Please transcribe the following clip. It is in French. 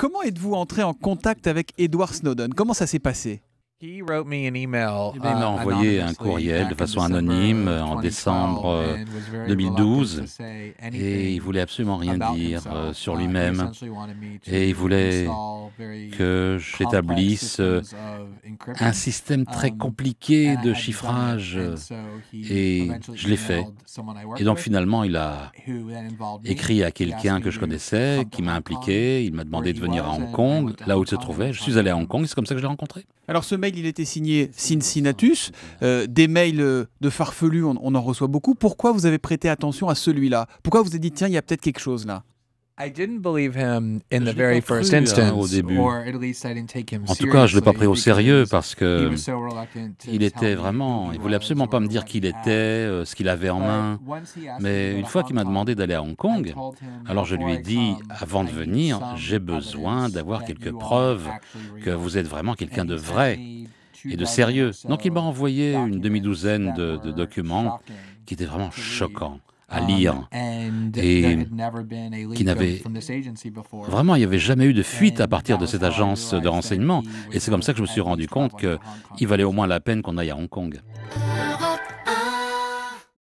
Comment êtes-vous entré en contact avec Edward Snowden Comment ça s'est passé il m'a uh, envoyé un courriel de façon anonyme euh, en décembre 2012 euh, euh, uh, et il voulait absolument rien dire sur lui-même et il voulait que j'établisse un système très um, compliqué de chiffrage et je l'ai fait. Et donc finalement, il a écrit à quelqu'un que je connaissais, qui m'a impliqué, il m'a demandé de venir à Hong Kong, là où il se trouvait. Je suis allé à Hong Kong, c'est comme ça que je l'ai rencontré. Alors ce il était signé Cincinnatus. Euh, des mails euh, de farfelu, on, on en reçoit beaucoup. Pourquoi vous avez prêté attention à celui-là Pourquoi vous avez dit, tiens, il y a peut-être quelque chose là I didn't believe him in the very hein, au début. En tout cas, je ne l'ai pas pris au sérieux parce que il était vraiment, il voulait absolument pas me dire qui il était, ce qu'il avait en main. Mais une fois qu'il m'a demandé d'aller à Hong Kong, alors je lui ai dit, avant de venir, j'ai besoin d'avoir quelques preuves que vous êtes vraiment quelqu'un de vrai et de sérieux. Donc il m'a envoyé une demi-douzaine de documents qui étaient vraiment choquants à lire. Um, Et qui n'avait vraiment, il n'y avait jamais eu de fuite à partir de cette agence de renseignement. Et c'est comme ça que je me suis rendu compte qu'il valait au moins la peine qu'on aille à Hong Kong.